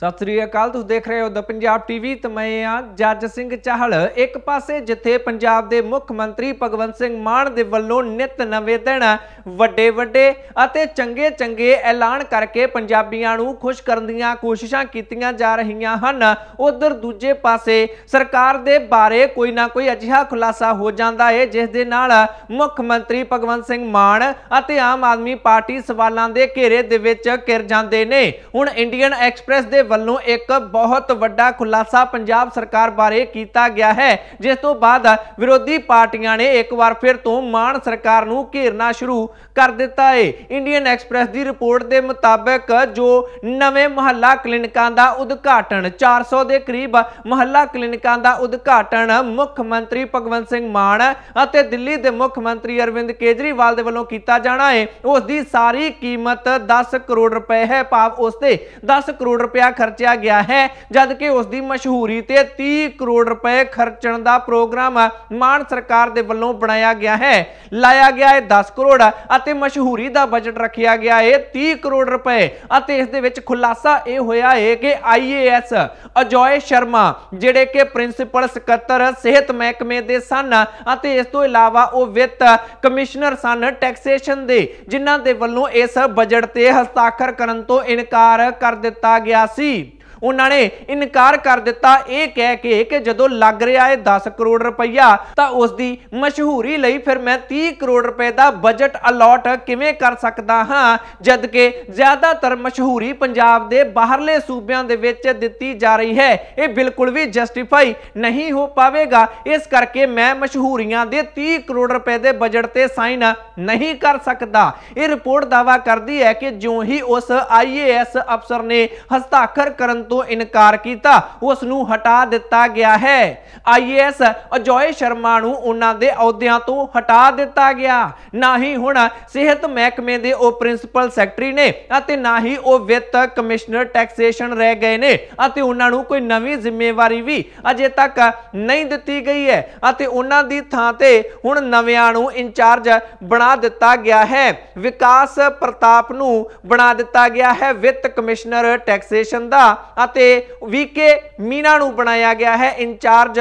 ਸਤਿ ਸ੍ਰੀ ਅਕਾਲ ਤੁਸੀਂ ਦੇਖ ਰਹੇ ਹੋ ਦ ਪੰਜਾਬ ਟੀਵੀ ਤੇ ਮੈਂ ਆ ਜੱਜ ਸਿੰਘ ਚਾਹਲ ਇੱਕ ਪਾਸੇ ਜਿੱਥੇ ਪੰਜਾਬ ਦੇ ਮੁੱਖ ਮੰਤਰੀ ਭਗਵੰਤ ਸਿੰਘ ਮਾਨ ਦੇ ਵੱਲੋਂ ਨਿਤ ਨਵੇਂ ਦਿਨ ਵੱਡੇ ਵੱਡੇ ਅਤੇ ਚੰਗੇ ਚੰਗੇ ਐਲਾਨ ਕਰਕੇ ਪੰਜਾਬੀਆਂ ਨੂੰ ਖੁਸ਼ ਕਰਨ ਦੀਆਂ ਕੋਸ਼ਿਸ਼ਾਂ ਕੀਤੀਆਂ ਜਾ ਰਹੀਆਂ ਹਨ ਉਧਰ ਦੂਜੇ ਪਾਸੇ ਸਰਕਾਰ ਦੇ ਬਾਰੇ ਕੋਈ ਨਾ ਕੋਈ ਅਜਿਹਾ ਖੁਲਾਸਾ ਹੋ ਜਾਂਦਾ ਹੈ ਜਿਸ ਦੇ ਨਾਲ ਮੁੱਖ ਮੰਤਰੀ ਭਗਵੰਤ ਸਿੰਘ ਮਾਨ ਅਤੇ ਆਮ ਆਦਮੀ ਪਾਰਟੀ ਸਵਾਲਾਂ ਦੇ ਘੇਰੇ ਦੇ ਵਿੱਚ ਘਿਰ ਜਾਂਦੇ ਨੇ ਹੁਣ ਇੰਡੀਅਨ ਐਕਸਪ੍ਰੈਸ ਦੇ ਵੱਲੋਂ ਇੱਕ ਬਹੁਤ ਵੱਡਾ ਖੁਲਾਸਾ ਪੰਜਾਬ ਸਰਕਾਰ ਬਾਰੇ ਕੀਤਾ ਗਿਆ ਹੈ ਜਿਸ ਤੋਂ ਬਾਅਦ ਵਿਰੋਧੀ ਪਾਰਟੀਆਂ ਨੇ ਇੱਕ ਵਾਰ ਫਿਰ ਤੋਂ ਮਾਨ ਸਰਕਾਰ ਨੂੰ ਘੇਰਨਾ ਸ਼ੁਰੂ ਕਰ ਦਿੱਤਾ ਹੈ ਇੰਡੀਅਨ ਐਕਸਪ੍ਰੈਸ ਦੀ ਰਿਪੋਰਟ ਦੇ ਮੁਤਾਬਕ ਜੋ ਨਵੇਂ ਮਹੱਲਾ ਕਲੀਨਿਕਾਂ ਦਾ ਉਦਘਾਟਨ 400 ਦੇ ਕਰੀਬ ਮਹੱਲਾ ਕਲੀਨਿਕਾਂ ਦਾ ਉਦਘਾਟਨ ਮੁੱਖ ਮੰਤਰੀ ਭਗਵੰਤ ਸਿੰਘ ਮਾਨ ਅਤੇ ਦਿੱਲੀ ਦੇ ਮੁੱਖ ਮੰਤਰੀ ਅਰਵਿੰਦ ਕੇਜਰੀਵਾਲ ਦੇ ਵੱਲੋਂ ਕੀਤਾ ਜਾਣਾ ਹੈ ਉਸ ਦੀ ਸਾਰੀ ਕੀਮਤ 10 ਕਰੋੜ ਰੁਪਏ ਹੈ ਭਾਵ ਉਸ ਤੇ 10 ਕਰੋੜ ਰੁਪਏ ਖਰਚਿਆ ਗਿਆ ਹੈ ਜਦ ਕਿ ਉਸ ਦੀ ਮਸ਼ਹੂਰੀ ਤੇ 30 ਕਰੋੜ ਰੁਪਏ ਖਰਚਣ ਦਾ ਪ੍ਰੋਗਰਾਮ ਮਾਨ ਸਰਕਾਰ ਦੇ ਵੱਲੋਂ ਬਣਾਇਆ ਗਿਆ ਹੈ ਲਾਇਆ ਗਿਆ ਹੈ 10 ਕਰੋੜ ਅਤੇ ਮਸ਼ਹੂਰੀ ਦਾ ਬਜਟ ਰੱਖਿਆ ਗਿਆ ਹੈ 30 ਕਰੋੜ ਰੁਪਏ ਅਤੇ ਇਸ ਦੇ ਵਿੱਚ ਖੁਲਾਸਾ ਇਹ ਹੋਇਆ ਹੈ ਕਿ ਆਈਏਐਸ ਅਜੋਏ ਸ਼ਰਮਾ ਜਿਹੜੇ ਕਿ ਪ੍ਰਿੰਸੀਪਲ ਸਕੱਤਰ ਸਿਹਤ ਮਹਿਕਮੇ ਦੇ ਸਨ ਅਤੇ ਇਸ ਤੋਂ ਇਲਾਵਾ ਉਹ ਵਿੱਤ ਕਮਿਸ਼ਨਰ ਸਨ ਟੈਕਸੇਸ਼ਨ ਦੇ ਜਿਨ੍ਹਾਂ ਦੇ ਵੱਲੋਂ ਇਸ ਬਜਟ ਤੇ ਹਸਤਾਖਰ ਕਰਨ ਤੋਂ ਇਨਕਾਰ ਕਰ ਦਿੱਤਾ ਗਿਆ ਸੀ ਉਹਨਾਂ ਨੇ ਇਨਕਾਰ ਕਰ ਦਿੱਤਾ ਇਹ ਕਹਿ ਕੇ ਕਿ ਜਦੋਂ ਲੱਗ ਰਿਹਾ ਹੈ 10 ਕਰੋੜ ਰੁਪਈਆ ਤਾਂ ਉਸ ਦੀ ਮਸ਼ਹੂਰੀ ਲਈ ਫਿਰ ਮੈਂ 30 ਕਰੋੜ ਰੁਪਏ ਦਾ ਬਜਟ ਅਲਾਟ ਕਿਵੇਂ ਕਰ ਸਕਦਾ ਹਾਂ ਜਦ ਕਿ ਜ਼ਿਆਦਾਤਰ ਮਸ਼ਹੂਰੀ ਪੰਜਾਬ ਦੇ ਬਾਹਰਲੇ ਸੂਬਿਆਂ ਦੇ ਵਿੱਚ ਦਿੱਤੀ ਜਾ ਰਹੀ ਹੈ ਇਹ ਬਿਲਕੁਲ ਵੀ ਜਸਟੀਫਾਈ ਨਹੀਂ ਹੋ ਪਾਵੇਗਾ ਇਸ ਕਰਕੇ ਮੈਂ ਮਸ਼ਹੂਰੀਆਂ ਦੇ 30 ਕਰੋੜ ਰੁਪਏ ਦੇ ਬਜਟ ਤੇ ਸਾਈਨ ਨਹੀਂ ਕਰ ਸਕਦਾ ਇਹ ਰਿਪੋਰਟ ਦਾਵਾ ਕਰਦੀ ਹੈ ਕਿ ਜਿਉਂ ਹੀ ਉਸ ਆਈਏਐਸ ਅਫਸਰ ਨੇ ਹਸਤਾਖਰ ਕਰਨ ਤੋਂ ਇਨਕਾਰ ਕੀਤਾ ਉਸ ਨੂੰ ਹਟਾ ਦਿੱਤਾ ਗਿਆ ਹੈ ਆਈਐਸ ਅਜੋਏ ਸ਼ਰਮਾ ਨੂੰ ਉਹਨਾਂ ਦੇ ਅਹੁਦਿਆਂ ਤੋਂ ਹਟਾ ਦਿੱਤਾ ਗਿਆ ਨਾ ਹੀ ਹੁਣ ਸਿਹਤ ਮਹਿਕਮੇ ਦੇ ਉਹ ਪ੍ਰਿੰਸੀਪਲ ਸੈਕਟਰੀ ਨੇ ਅਤੇ ਨਾ ਹੀ ਉਹ ਵਿੱਤ ਕਮਿਸ਼ਨਰ ਟੈਕਸੇਸ਼ਨ ਰਹਿ ਗਏ ਨੇ ਅਤੇ ਉਹਨਾਂ ਨੂੰ ਕੋਈ ਨਵੀਂ ਜ਼ਿੰਮੇਵਾਰੀ ਵੀ ਅਜੇ ਤੱਕ ਨਹੀਂ ਦਿੱਤੀ ਗਈ ਹੈ ਅਤੇ ਉਹਨਾਂ ਦੀ ਥਾਂ ਤੇ ਹੁਣ ਨਵਿਆਂ ਨੂੰ ਇੰਚਾਰਜ ਬਣਾ ਦਿੱਤਾ ਗਿਆ ਹੈ ਵਿਕਾਸ ਪ੍ਰਤਾਪ ਨੂੰ ਬਣਾ ਦਿੱਤਾ ਗਿਆ ਹੈ ਵਿੱਤ ਕਮਿਸ਼ਨਰ ਟੈਕਸੇਸ਼ਨ ਦਾ ਅਤੇ ਵੀਕੇ ਮੀਨਾ ਨੂੰ ਬਣਾਇਆ ਗਿਆ ਹੈ ਇਨਚਾਰਜ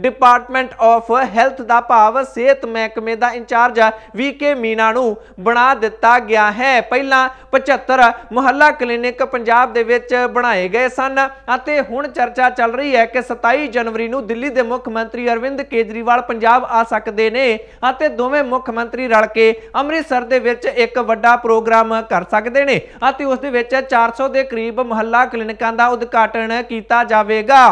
ਡਿਪਾਰਟਮੈਂਟ ਆਫ ਹੈਲਥ ਦਾ ਭਾਵ ਸਿਹਤ ਮਹਿਕਮੇ ਦਾ ਇਨਚਾਰਜ ਵੀਕੇ ਮੀਨਾ ਨੂੰ ਬਣਾ ਦਿੱਤਾ ਗਿਆ ਹੈ ਪਹਿਲਾਂ 75 ਮੁਹੱਲਾ ਕਲੀਨਿਕ ਪੰਜਾਬ ਦੇ ਵਿੱਚ ਬਣਾਏ ਗਏ ਸਨ ਅਤੇ ਹੁਣ ਚਰਚਾ ਚੱਲ ਰਹੀ ਹੈ ਕਿ 27 ਜਨਵਰੀ ਨੂੰ ਦਿੱਲੀ ਦੇ ਮੁੱਖ ਮੰਤਰੀ ਅਰਵਿੰਦ ਕੇਜਰੀਵਾਲ ਪੰਜਾਬ ਆ ਸਕਦੇ ਨੇ ਅਤੇ ਦੋਵੇਂ ਮੁੱਖ ਮੰਤਰੀ ਰਲ ਕੇ ਅੰਮ੍ਰਿਤਸਰ ਦੇ ਵਿੱਚ ਇੱਕ ਵੱਡਾ ਪ੍ਰੋਗਰਾਮ ਕਰ ਸਕਦੇ ਨੇ ਅਤੇ ਉਸ ਦੇ ਵਿੱਚ 400 ਦੇ ਕਰੀਬ ਮੁਹੱਲਾ ਕਲੀਨਿਕਾਂ ਦਾ ਉਦਘਾਟਨ ਕੀਤਾ ਜਾਵੇਗਾ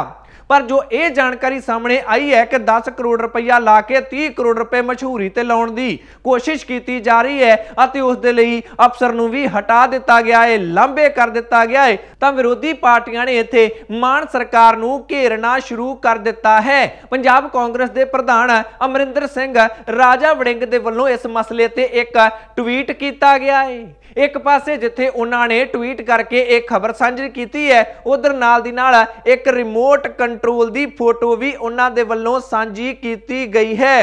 ਪਰ ਜੋ ਇਹ ਜਾਣਕਾਰੀ ਸਾਹਮਣੇ ਆਈ ਹੈ ਕਿ 10 ਕਰੋੜ ਰੁਪਈਆ ਲਾ ਕੇ 30 ਕਰੋੜ ਰੁਪਏ ਮਸ਼ਹੂਰੀ ਤੇ ਲਾਉਣ ਦੀ ਕੋਸ਼ਿਸ਼ ਕੀਤੀ ਜਾ ਰਹੀ ਹੈ ਅਤੇ ਉਸ ਦੇ ਲਈ ਅਫਸਰ ਨੂੰ ਵੀ ਹਟਾ ਦਿੱਤਾ ਗਿਆ ਹੈ ਲੰਬੇ ਕਰ ਦਿੱਤਾ ਗਿਆ ਹੈ ਤਾਂ ਵਿਰੋਧੀ ਪਾਰਟੀਆਂ ਨੇ ਇੱਥੇ ਮਾਨ ਸਰਕਾਰ ਨੂੰ ਘੇਰਨਾ ਸ਼ੁਰੂ ਕਰ ਦਿੱਤਾ ਹੈ ਪੰਜਾਬ ਕਾਂਗਰਸ ਦੇ ਪ੍ਰਧਾਨ ਅਮਰਿੰਦਰ ਸਿੰਘ ਰਾਜਾ ਵੜਿੰਗ ਦੇ ਵੱਲੋਂ ਇਸ ਮਸਲੇ ਤੇ ਇੱਕ ਟਵੀਟ ਕੀਤਾ ਗਿਆ ਹੈ ਇੱਕ ਪਾਸੇ ਜਿੱਥੇ ਉਹਨਾਂ ਨੇ ਟਵੀਟ ਕਰਕੇ ਇਹ ਖਬਰ ਸਾਂਝੀ ਕੀਤੀ ਹੈ ਉਧਰ ਨਾਲ ਦੀ ਨਾਲ ਇੱਕ ਰਿਮੋਟ ਕੰਟਰੋਲ ਦੀ ਫੋਟੋ ਵੀ ਉਹਨਾਂ ਦੇ ਵੱਲੋਂ ਸਾਂਝੀ ਕੀਤੀ ਗਈ ਹੈ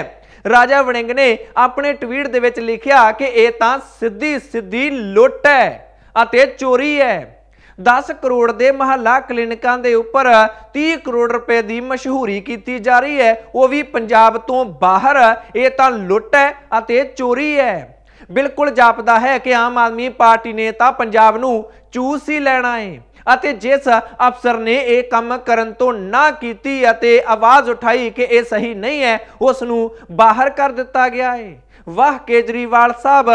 ਰਾਜਾ ਵੜਿੰਗ ਨੇ ਆਪਣੇ ਟਵੀਟ ਦੇ ਵਿੱਚ ਲਿਖਿਆ ਕਿ ਇਹ ਤਾਂ ਸਿੱਧੀ ਸਿੱਧੀ ਲੁੱਟ ਹੈ ਅਤੇ ਚੋਰੀ ਹੈ 10 ਕਰੋੜ ਦੇ ਮਹੱਲਾ ਕਲੀਨਿਕਾਂ ਦੇ ਉੱਪਰ 30 ਕਰੋੜ ਰੁਪਏ ਦੀ ਮਸ਼ਹੂਰੀ ਕੀਤੀ ਜਾ ਰਹੀ ਹੈ ਉਹ ਵੀ ਪੰਜਾਬ ਤੋਂ ਬਾਹਰ ਇਹ ਤਾਂ ਲੁੱਟ ਹੈ ਅਤੇ ਚੋਰੀ ਹੈ ਬਿਲਕੁਲ ਜਾਪਦਾ ਹੈ ਕਿ ਆਮ ਆਦਮੀ ਪਾਰਟੀ ਨੇ ਤਾਂ ਪੰਜਾਬ ਨੂੰ ਚੂਸ ਹੀ ਲੈਣਾ ਹੈ ਅਤੇ ਜਿਸ ਅਫਸਰ ਨੇ ਇਹ ਕੰਮ ਕਰਨ ਤੋਂ ਨਾ ਕੀਤੀ ਅਤੇ ਆਵਾਜ਼ ਉਠਾਈ ਕਿ ਇਹ ਸਹੀ ਨਹੀਂ ਹੈ ਉਸ ਨੂੰ ਬਾਹਰ ਕਰ ਦਿੱਤਾ ਗਿਆ ਹੈ ਵਾਹ ਕੇਜਰੀਵਾਲ ਸਾਹਿਬ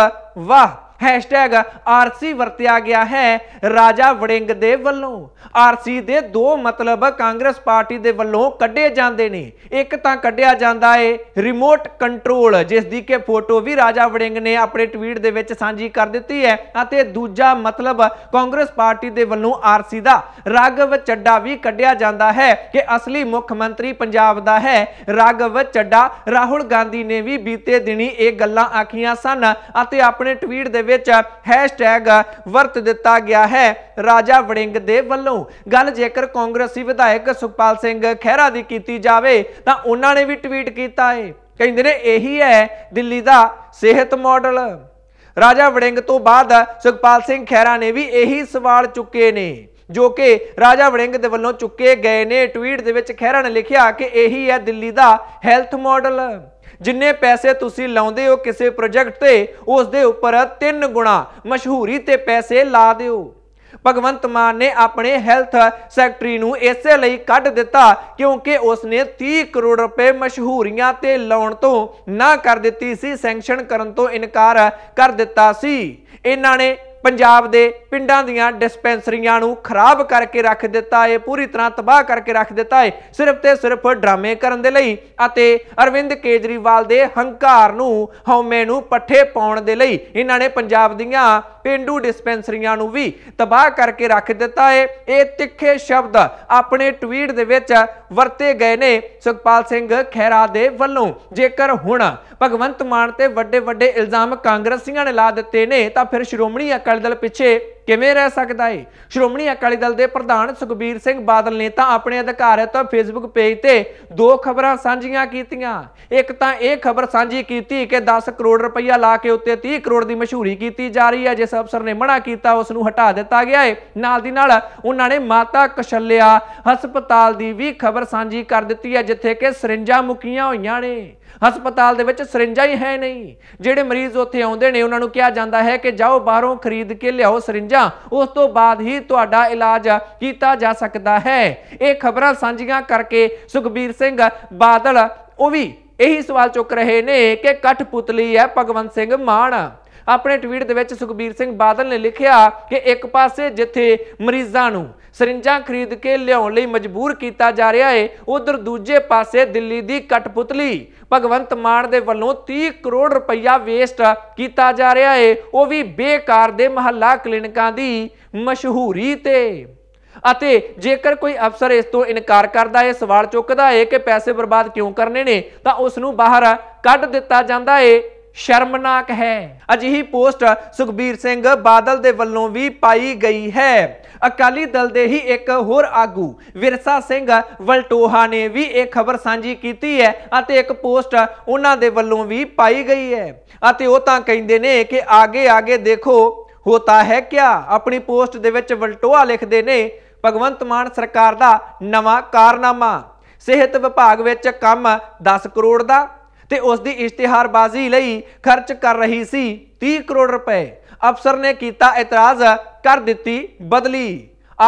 ਵਾਹ ਹੈਸ਼ਟੈਗ ਆਰਸੀ ਵਰਤਿਆ ਗਿਆ ਹੈ ਰਾਜਾ ਵੜਿੰਗ ਦੇ ਵੱਲੋਂ ਆਰਸੀ ਦੇ ਦੋ ਮਤਲਬ ਕਾਂਗਰਸ ਪਾਰਟੀ ਦੇ ਵੱਲੋਂ ਕੱਢੇ ਜਾਂਦੇ ਨੇ ਇੱਕ ਤਾਂ ਕੱਢਿਆ ਜਾਂਦਾ ਏ ਰਿਮੋਟ ਕੰਟਰੋਲ ਜਿਸ ਦੀ ਕਿ ਫੋਟੋ ਵੀ ਰਾਜਾ ਵੜਿੰਗ ਨੇ ਆਪਣੇ ਟਵੀਟ ਦੇ ਵਿੱਚ ਸਾਂਝੀ ਕਰ ਦਿੱਤੀ ਹੈ ਅਤੇ ਦੂਜਾ ਮਤਲਬ ਕਾਂਗਰਸ ਪਾਰਟੀ ਦੇ ਵੱਲੋਂ ਆਰਸੀ ਦਾ ਰਾਗਵ ਚੱਡਾ ਵੀ ਕੱਢਿਆ ਜਾਂਦਾ ਹੈ ਕਿ ਅਸਲੀ ਮੁੱਖ ਮੰਤਰੀ ਪੰਜਾਬ ਦਾ ਹੈ ਰਾਗਵ ਚੱਡਾ ਰਾਹੁਲ ਗਾਂਧੀ ਨੇ ਵੀ ਬੀਤੇ ਦਿਨੀ ਇਹ ਗੱਲਾਂ ਆਖੀਆਂ ਸਨ ਅਤੇ ਆਪਣੇ ਟਵੀਟ ਦੇ ਵਿੱਚ ਹੈਸ਼ਟੈਗ ਵਰਤ ਦਿੱਤਾ ਗਿਆ ਹੈ ਰਾਜਾ ਵੜਿੰਗ ਦੇ ਵੱਲੋਂ ਗੱਲ ਜੇਕਰ ਕਾਂਗਰਸੀ ਵਿਧਾਇਕ ਸੁਖਪਾਲ ਸਿੰਘ ਖਹਿਰਾ ਦੀ ਕੀਤੀ ਜਾਵੇ ਤਾਂ ਉਹਨਾਂ ਨੇ ਵੀ ਟਵੀਟ ਕੀਤਾ ਹੈ ਕਹਿੰਦੇ ਨੇ ਇਹੀ ਹੈ ਦਿੱਲੀ ਦਾ ਸਿਹਤ ਮਾਡਲ ਰਾਜਾ ਵੜਿੰਗ ਤੋਂ ਬਾਅਦ ਸੁਖਪਾਲ ਸਿੰਘ ਖਹਿਰਾ ਨੇ ਵੀ ਇਹੀ ਸਵਾਲ ਚੁੱਕੇ ਨੇ ਜੋ ਕਿ ਰਾਜਾ ਵੜਿੰਗ ਦੇ ਵੱਲੋਂ ਚੁੱਕੇ ਗਏ ਨੇ ਟਵੀਟ ਦੇ ਵਿੱਚ ਖਹਿਰਾ ਨੇ ਲਿਖਿਆ ਕਿ ਇਹੀ ਹੈ ਦਿੱਲੀ ਦਾ ਹੈਲਥ ਮਾਡਲ ਜਿੰਨੇ ਪੈਸੇ ਤੁਸੀਂ ਲਾਉਂਦੇ ਹੋ ਕਿਸੇ ਪ੍ਰੋਜੈਕਟ ਤੇ ਉਸ ਦੇ ਉੱਪਰ 3 ਗੁਣਾ ਮਸ਼ਹੂਰੀ ਤੇ ਪੈਸੇ ਲਾ ਦਿਓ ਭਗਵੰਤ ਮਾਨ ਨੇ ਆਪਣੇ ਹੈਲਥ ਸੈਕਟਰੀ ਨੂੰ ਇਸੇ ਲਈ ਕੱਢ ਦਿੱਤਾ ਕਿਉਂਕਿ ਉਸ ਨੇ 30 ਕਰੋੜ ਰੁਪਏ ਮਸ਼ਹੂਰੀਆਂ ਤੇ ਲਾਉਣ ਤੋਂ ਨਾ ਕਰ ਦਿੱਤੀ ਸੀ ਸੈਂਕਸ਼ਨ ਕਰਨ ਤੋਂ ਇਨਕਾਰ ਕਰ ਦਿੱਤਾ ਸੀ ਇਹਨਾਂ ਨੇ ਪੰਜਾਬ ਦੇ ਪਿੰਡਾਂ ਦੀਆਂ ਡਿਸਪੈਂਸਰੀਆਂ ਨੂੰ ਖਰਾਬ ਕਰਕੇ ਰੱਖ ਦਿੱਤਾ ਏ ਪੂਰੀ ਤਰ੍ਹਾਂ ਤਬਾਹ ਕਰਕੇ ਰੱਖ ਦਿੱਤਾ ਏ ਸਿਰਫ ਤੇ ਸਿਰਫ ਡਰਾਮੇ ਕਰਨ ਦੇ ਲਈ ਅਤੇ ਅਰਵਿੰਦ ਕੇਜਰੀਵਾਲ ਦੇ ਹੰਕਾਰ ਨੂੰ ਹਉਮੈ ਨੂੰ ਪੱਠੇ ਪਾਉਣ ਦੇ ਲਈ ਇਹਨਾਂ ਨੇ ਪੰਜਾਬ ਦੀਆਂ ਪਿੰਡੂ ਡਿਸਪੈਂਸਰੀਆਂ ਨੂੰ ਵੀ ਤਬਾਹ ਕਰਕੇ ਰੱਖ ਦਿੱਤਾ ਏ ਇਹ ਤਿੱਖੇ ਸ਼ਬਦ ਆਪਣੇ ਟਵੀਟ ਦੇ ਵਿੱਚ ਵਰਤੇ ਗਏ ਨੇ ਸੁਖਪਾਲ ਸਿੰਘ ਖਹਿਰਾ ਦੇ ਵੱਲੋਂ ਜੇਕਰ ਹੁਣ ਭਗਵੰਤ ਮਾਨ ਤੇ ਵੱਡੇ ਵੱਡੇ ਇਲਜ਼ਾਮ ਕਾਂਗਰਸੀਆਂ ਨੇ ਲਾ ਦਿੱਤੇ ਨੇ ਤਾਂ ਫਿਰ ਸ਼੍ਰੋਮਣੀ ਅਕਾਲੀ ਦਲ ਪਿੱਛੇ ਕਿਵੇਂ ਰਹਿ ਸਕਦਾ ਏ ਸ਼੍ਰੋਮਣੀ ਅਕਾਲੀ ਦਲ ਦੇ ਪ੍ਰਧਾਨ ਸੁਖਬੀਰ ਸਿੰਘ ਬਾਦਲ ਨੇ ਤਾਂ ਆਪਣੇ ਅਧਿਕਾਰਤ ਫੇਸਬੁੱਕ ਪੇਜ ਤੇ ਦੋ ਖਬਰਾਂ ਸਾਂਝੀਆਂ ਕੀਤੀਆਂ ਇੱਕ ਤਾਂ ਇਹ ਖਬਰ ਸਾਂਝੀ ਕੀਤੀ ਕਿ 10 ਕਰੋੜ ਰੁਪਈਆ ਲਾ ਕੇ ਉੱਤੇ 30 ਕਰੋੜ ਦੀ ਮਸ਼ਹੂਰੀ ਕੀਤੀ ਜਾ ਰਹੀ ਹੈ ਜਿਸ ਅਫਸਰ ਨੇ ਮਨਾ ਕੀਤਾ ਉਸ ਨੂੰ ਹਟਾ ਦਿੱਤਾ ਗਿਆ ਏ ਨਾਲ ਦੀ ਨਾਲ ਉਹਨਾਂ ਨੇ ਮਾਤਾ ਕਸ਼ਲਿਆ ਹਸਪਤਾਲ ਦੀ ਵੀ ਖਬਰ ਸਾਂਝੀ ਕਰ ਦਿੱਤੀ ਹੈ ਜਿੱਥੇ ਕਿ ਸਰਿੰਜਾਂ ਮੁਕੀਆਂ ਹੋਈਆਂ ਨੇ ਹਸਪਤਾਲ ਦੇ ਵਿੱਚ ਸਰਿੰਜਾਂ ਹੀ ਹੈ ਨਹੀਂ ਜਿਹੜੇ ਮਰੀਜ਼ ਉੱਥੇ ਆਉਂਦੇ ਨੇ ਉਹਨਾਂ ਨੂੰ ਕਿਹਾ ਜਾਂਦਾ ਹੈ ਕਿ ਜਾਓ ਬਾਹਰੋਂ ਖਰੀਦ ਕੇ ਲਿਆਓ ਸਰਿੰਜਾਂ ਹੋਵੇਗਾ ਉਸ ਤੋਂ ਬਾਅਦ ਹੀ ਤੁਹਾਡਾ ਇਲਾਜ ਕੀਤਾ ਜਾ ਸਕਦਾ ਹੈ ਇਹ ਖਬਰਾਂ ਸਾਂਝੀਆਂ ਕਰਕੇ ਸੁਖਬੀਰ ਸਿੰਘ ਬਾਦਲ ਉਹ ਵੀ ਇਹੀ ਸਵਾਲ ਚੁੱਕ ਰਹੇ ਨੇ ਕਿ ਕਠਪੁਤਲੀ ਹੈ ਭਗਵੰਤ ਸਿੰਘ ਮਾਨ ਆਪਣੇ ਟਵੀਟ ਦੇ ਵਿੱਚ ਸੁਖਬੀਰ ਸਿੰਘ ਬਾਦਲ ਨੇ ਲਿਖਿਆ ਕਿ ਇੱਕ ਪਾਸੇ ਜਿੱਥੇ ਮਰੀਜ਼ਾਂ ਨੂੰ ਸਰਿੰਜਾਂ ਖਰੀਦ ਕੇ ਲਿਆਉਣ ਲਈ ਮਜਬੂਰ ਕੀਤਾ ਜਾ ਰਿਹਾ ਹੈ ਉਧਰ ਦੂਜੇ ਪਾਸੇ ਦਿੱਲੀ ਦੀ ਕਟਪੁਤਲੀ ਭਗਵੰਤ ਮਾਨ ਦੇ ਵੱਲੋਂ 30 ਕਰੋੜ ਰੁਪਈਆ ਵੇਸਟ ਕੀਤਾ ਜਾ ਰਿਹਾ ਹੈ ਉਹ ਵੀ ਬੇਕਾਰ ਦੇ ਮਹੱਲਾ ਕਲੀਨਿਕਾਂ ਦੀ ਮਸ਼ਹੂਰੀ ਤੇ ਅਤੇ ਜੇਕਰ ਕੋਈ ਅਫਸਰ ਇਸ ਤੋਂ ਇਨਕਾਰ ਕਰਦਾ ਹੈ ਸਵਾਲ ਚੁੱਕਦਾ ਹੈ ਕਿ ਪੈਸੇ ਬਰਬਾਦ ਕਿਉਂ ਕਰਨੇ ਨੇ ਤਾਂ ਉਸ ਨੂੰ ਬਾਹਰ ਕੱਢ ਦਿੱਤਾ ਜਾਂਦਾ ਹੈ ਸ਼ਰਮਨਾਕ ਹੈ ਅਜਿਹੀ ਪੋਸਟ ਸੁਖਬੀਰ ਸਿੰਘ ਬਾਦਲ ਦੇ ਵੱਲੋਂ ਵੀ ਪਾਈ ਗਈ ਹੈ ਅਕਾਲੀ ਦਲ ਦੇ ਹੀ ਇੱਕ ਹੋਰ ਆਗੂ ਵਿਰਸਾ ਸਿੰਘ ਵਲਟੋਹਾ ਨੇ ਵੀ ਇਹ ਖਬਰ ਸਾਂਝੀ ਕੀਤੀ ਹੈ ਅਤੇ ਇੱਕ ਪੋਸਟ ਉਹਨਾਂ ਦੇ ਵੱਲੋਂ ਵੀ ਪਾਈ ਗਈ ਹੈ ਅਤੇ ਉਹ ਤਾਂ ਕਹਿੰਦੇ ਨੇ ਕਿ ਆਗੇ ਆਗੇ ਦੇਖੋ ਹੋਤਾ ਹੈ ਕਿਆ ਆਪਣੀ ਪੋਸਟ ਦੇ ਵਿੱਚ ਵਲਟੋਹਾ ਲਿਖਦੇ ਨੇ ਭਗਵੰਤ ਮਾਨ ਸਰਕਾਰ ਦਾ ਨਵਾਂ ਕਾਰਨਾਮਾ ਸਿਹਤ ਵਿਭਾਗ ਵਿੱਚ ਕੰਮ 10 ਕਰੋੜ ਦਾ ਤੇ ਉਸ ਦੀ ਇਸ਼ਤਿਹਾਰਬਾਜ਼ੀ ਲਈ ਖਰਚ ਕਰ ਰਹੀ ਸੀ 30 ਕਰੋੜ ਰੁਪਏ ਅਫਸਰ ਨੇ ਕੀਤਾ ਇਤਰਾਜ਼ ਕਰ ਦਿੱਤੀ ਬਦਲੀ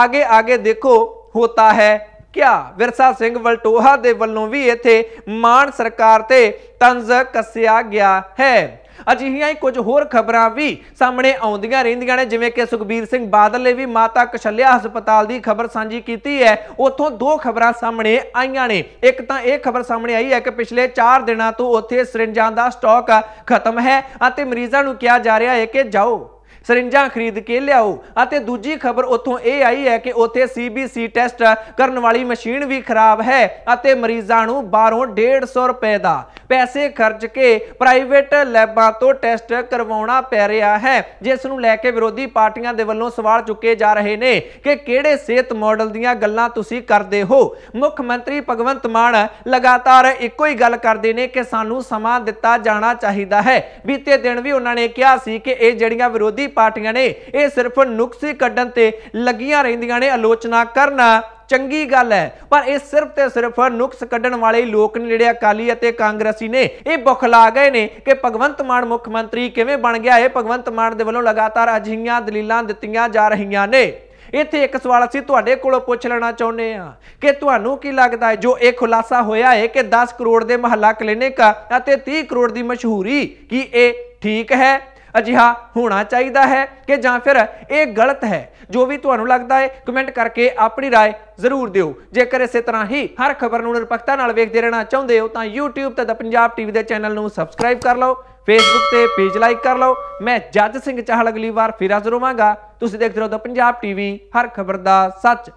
ਆਗੇ ਆਗੇ ਦੇਖੋ ਹੋਤਾ ਹੈ ਕਿਆ ਵਿਰਸਾ ਸਿੰਘ ਵਲਟੋਹਾ ਦੇ ਵੱਲੋਂ ਵੀ ਇੱਥੇ ਮਾਨ ਸਰਕਾਰ ਤੇ ਤੰਜ਼ ਕੱਸਿਆ ਗਿਆ ਹੈ ਅਜਿਹੀਆਂ ਹੀ ਕੁਝ ਹੋਰ ਖਬਰਾਂ ਵੀ ਸਾਹਮਣੇ ਆਉਂਦੀਆਂ ਰਹਿੰਦੀਆਂ ਨੇ ਜਿਵੇਂ ਕਿ ਸੁਖਬੀਰ ਸਿੰਘ ਬਾਦਲ ਨੇ ਵੀ ਮਾਤਾ ਕਸ਼ਲਿਆ ਹਸਪਤਾਲ ਦੀ ਖਬਰ ਸਾਂਝੀ ਕੀਤੀ ਹੈ ਉੱਥੋਂ ਦੋ ਖਬਰਾਂ ਸਾਹਮਣੇ ਆਈਆਂ ਨੇ ਇੱਕ ਤਾਂ ਇਹ ਖਬਰ ਸਾਹਮਣੇ ਆਈ ਹੈ ਕਿ ਪਿਛਲੇ 4 ਦਿਨਾਂ ਤੋਂ ਉੱਥੇ ਸਰਿੰਜਾਂ ਦਾ ਸਟਾਕ ਖਤਮ ਹੈ ਅਤੇ ਮਰੀਜ਼ਾਂ ਨੂੰ ਕਿਹਾ ਜਾ ਰਿਹਾ ਹੈ ਕਿ ਜਾਓ ਸਰਿੰਜਾਂ ਖਰੀਦ ਕੇ ਲਿਆਓ ਅਤੇ ਦੂਜੀ ਖਬਰ ਉੱਥੋਂ ਇਹ ਆਈ ਹੈ ਕਿ ਉੱਥੇ ਸੀਬੀਸੀ ਟੈਸਟ ਕਰਨ ਵਾਲੀ ਮਸ਼ੀਨ ਵੀ ਖਰਾਬ ਹੈ ਅਤੇ ਮਰੀਜ਼ਾਂ ਨੂੰ ਬਾਹਰੋਂ 150 ਰੁਪਏ ਦਾ ਪੈਸੇ ਖਰਚ ਕੇ ਪ੍ਰਾਈਵੇਟ ਲੈਬਾਂ ਤੋਂ ਟੈਸਟ ਕਰਵਾਉਣਾ ਪੈ ਰਿਹਾ ਹੈ ਜਿਸ ਨੂੰ ਲੈ ਕੇ ਵਿਰੋਧੀ ਪਾਰਟੀਆਂ ਦੇ ਵੱਲੋਂ ਸਵਾਲ ਚੁੱਕੇ ਜਾ ਰਹੇ ਨੇ ਕਿ ਕਿਹੜੇ ਸਿਹਤ ਮਾਡਲ ਦੀਆਂ ਗੱਲਾਂ ਤੁਸੀਂ ਕਰਦੇ ਹੋ ਮੁੱਖ ਮੰਤਰੀ ਭਗਵੰਤ ਮਾਨ ਲਗਾਤਾਰ ਇੱਕੋ ਹੀ ਗੱਲ ਕਰਦੇ ਨੇ ਕਿ ਸਾਨੂੰ ਸਮਾਂ ਦਿੱਤਾ ਜਾਣਾ ਚਾਹੀਦਾ ਹੈ ਬੀਤੇ ਦਿਨ ਵੀ ਉਹਨਾਂ ਨੇ ਕਿਹਾ ਸੀ ਕਿ ਇਹ ਜਿਹੜੀਆਂ ਵਿਰੋਧੀ ਪਾਰਟੀਆਂ ਨੇ ਇਹ ਸਿਰਫ ਨੁਕਸੇ ਕੱਢਣ ਤੇ ਲੱਗੀਆਂ ਰਹਿੰਦੀਆਂ ਨੇ ਆਲੋਚਨਾ ਕਰਨਾ ਚੰਗੀ ਗੱਲ ਹੈ ਪਰ ਇਹ ਸਿਰਫ ਤੇ ਸਿਰਫ ਨੁਕਸ ਕੱਢਣ ਵਾਲੇ ਲੋਕ ਨੇ ਜਿਹੜੇ ਅਕਾਲੀ ਅਤੇ ਕਾਂਗਰਸੀ ਨੇ ਇਹ ਬੁਖਲਾ ਗਏ ਨੇ ਕਿ ਭਗਵੰਤ ਮਾਨ ਮੁੱਖ ਮੰਤਰੀ ਕਿਵੇਂ ਬਣ ਗਿਆ ਇਹ ਭਗਵੰਤ ਮਾਨ ਦੇ ਵੱਲੋਂ ਲਗਾਤਾਰ ਅਜਿਹੀਆਂ ਦਲੀਲਾਂ ਦਿੱਤੀਆਂ ਜਾ ਰਹੀਆਂ ਨੇ ਇੱਥੇ ਇੱਕ ਸਵਾਲ ਅਸੀਂ ਤੁਹਾਡੇ ਕੋਲੋਂ ਪੁੱਛ ਲੈਣਾ ਚਾਹੁੰਦੇ ਆ ਕਿ ਤੁਹਾਨੂੰ ਕੀ ਲੱਗਦਾ ਹੈ ਜੋ ਇਹ ਖੁਲਾਸਾ ਹੋਇਆ ਹੈ ਕਿ 10 ਕਰੋੜ ਦੇ ਮਹੱਲਾ ਕਲੀਨਿਕ ਅਤੇ 30 ਕਰੋੜ ਦੀ ਮਸ਼ਹੂਰੀ ਕੀ ਇਹ ਠੀਕ ਹੈ ਅਜਿਹਾ ਹੋਣਾ ਚਾਹੀਦਾ ਹੈ ਕਿ ਜਾਂ ਫਿਰ ਇਹ ਗਲਤ ਹੈ ਜੋ ਵੀ ਤੁਹਾਨੂੰ ਲੱਗਦਾ ਹੈ ਕਮੈਂਟ ਕਰਕੇ ਆਪਣੀ رائے ਜ਼ਰੂਰ ਦਿਓ ਜੇਕਰ ਇਸੇ ਤਰ੍ਹਾਂ ਹੀ ਹਰ ਖਬਰ ਨੂੰ ਨਿਰਪੱਖਤਾ ਨਾਲ ਵੇਖਦੇ ਰਹਿਣਾ ਚਾਹੁੰਦੇ ਹੋ ਤਾਂ YouTube ਤੇ ਦਾ ਪੰਜਾਬ ਟੀਵੀ ਦੇ ਚੈਨਲ ਨੂੰ ਸਬਸਕ੍ਰਾਈਬ ਕਰ ਲਓ Facebook ਤੇ ਪੇਜ ਲਾਈਕ ਕਰ ਲਓ ਮੈਂ ਜੱਜ ਸਿੰਘ ਚਾਹਲ ਅਗਲੀ ਵਾਰ ਫਿਰ ਹਾਜ਼ਰ ਹੋਵਾਂਗਾ ਤੁਸੀਂ ਦੇਖਦੇ ਰਹੋ ਦਾ ਪੰਜਾਬ ਟੀਵੀ ਹਰ ਖਬਰ ਦਾ ਸੱਚ